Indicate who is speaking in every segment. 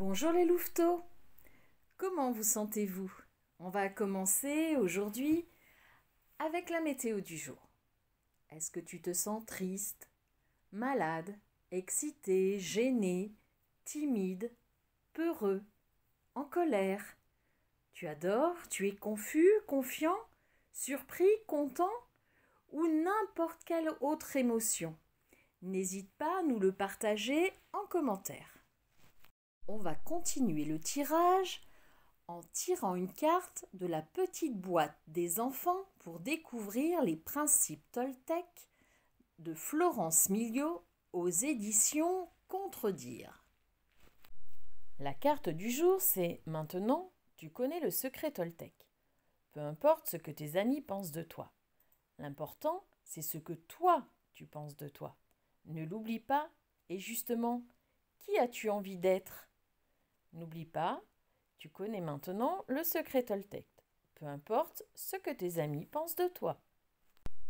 Speaker 1: Bonjour les louveteaux Comment vous sentez-vous On va commencer aujourd'hui avec la météo du jour. Est-ce que tu te sens triste, malade, excité, gêné, timide, peureux, en colère Tu adores, tu es confus, confiant, surpris, content ou n'importe quelle autre émotion N'hésite pas à nous le partager en commentaire on va continuer le tirage en tirant une carte de la petite boîte des enfants pour découvrir les principes Toltec de Florence Milio aux éditions Contredire. La carte du jour, c'est Maintenant, tu connais le secret Toltec. Peu importe ce que tes amis pensent de toi. L'important, c'est ce que toi, tu penses de toi. Ne l'oublie pas, et justement, qui as-tu envie d'être N'oublie pas, tu connais maintenant le secret Toltec, peu importe ce que tes amis pensent de toi.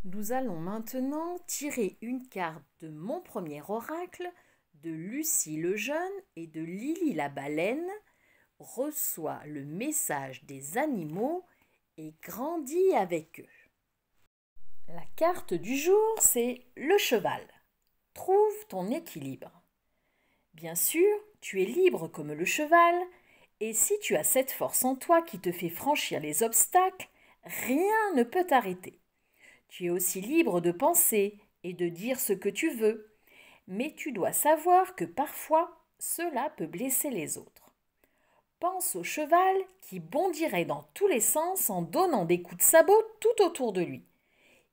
Speaker 1: Nous allons maintenant tirer une carte de mon premier oracle, de Lucie le jeune et de Lily la baleine, Reçois le message des animaux et grandis avec eux. La carte du jour, c'est le cheval. Trouve ton équilibre. Bien sûr, tu es libre comme le cheval, et si tu as cette force en toi qui te fait franchir les obstacles, rien ne peut t'arrêter. Tu es aussi libre de penser et de dire ce que tu veux, mais tu dois savoir que parfois cela peut blesser les autres. Pense au cheval qui bondirait dans tous les sens en donnant des coups de sabot tout autour de lui.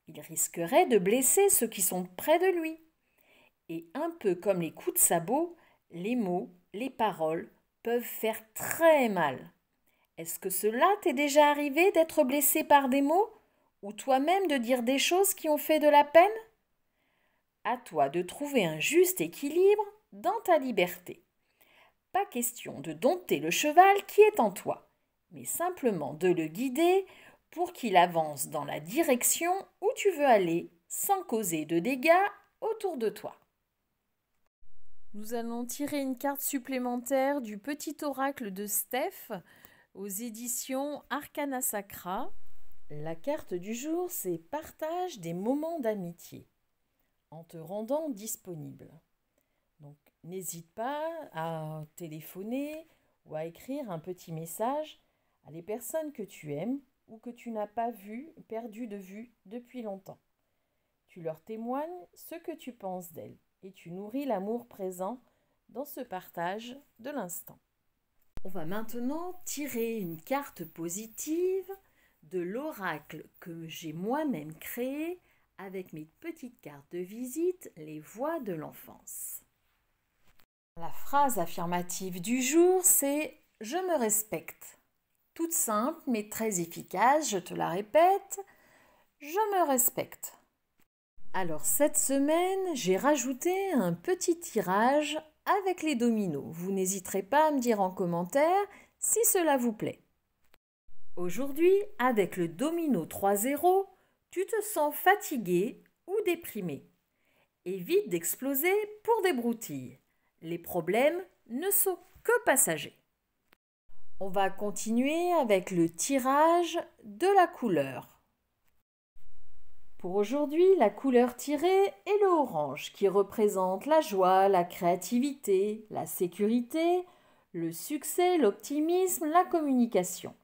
Speaker 1: Il risquerait de blesser ceux qui sont près de lui. Et un peu comme les coups de sabot, les mots, les paroles peuvent faire très mal. Est-ce que cela t'est déjà arrivé d'être blessé par des mots ou toi-même de dire des choses qui ont fait de la peine À toi de trouver un juste équilibre dans ta liberté. Pas question de dompter le cheval qui est en toi, mais simplement de le guider pour qu'il avance dans la direction où tu veux aller sans causer de dégâts autour de toi. Nous allons tirer une carte supplémentaire du Petit Oracle de Steph aux éditions Arcana Sacra. La carte du jour, c'est Partage des moments d'amitié en te rendant disponible. Donc n'hésite pas à téléphoner ou à écrire un petit message à les personnes que tu aimes ou que tu n'as pas vues, perdues de vue depuis longtemps. Tu leur témoignes ce que tu penses d'elles et tu nourris l'amour présent dans ce partage de l'instant. On va maintenant tirer une carte positive de l'oracle que j'ai moi-même créé avec mes petites cartes de visite, les voix de l'enfance. La phrase affirmative du jour, c'est Je me respecte. Toute simple mais très efficace, je te la répète, je me respecte. Alors cette semaine, j'ai rajouté un petit tirage avec les dominos. Vous n'hésiterez pas à me dire en commentaire si cela vous plaît. Aujourd'hui, avec le domino 3-0, tu te sens fatigué ou déprimé. Évite d'exploser pour des broutilles. Les problèmes ne sont que passagers. On va continuer avec le tirage de la couleur. Pour aujourd'hui, la couleur tirée est le orange qui représente la joie, la créativité, la sécurité, le succès, l'optimisme, la communication.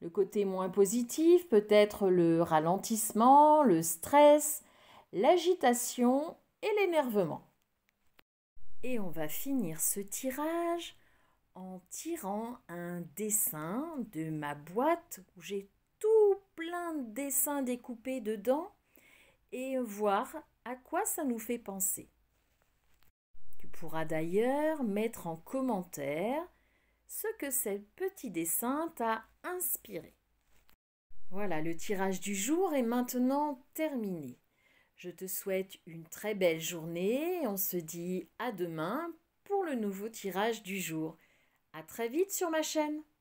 Speaker 1: Le côté moins positif peut être le ralentissement, le stress, l'agitation et l'énervement. Et on va finir ce tirage en tirant un dessin de ma boîte où j'ai tout plein de dessins découpés dedans voir à quoi ça nous fait penser. Tu pourras d'ailleurs mettre en commentaire ce que ce petit dessin t'a inspiré. Voilà, le tirage du jour est maintenant terminé. Je te souhaite une très belle journée et on se dit à demain pour le nouveau tirage du jour. À très vite sur ma chaîne.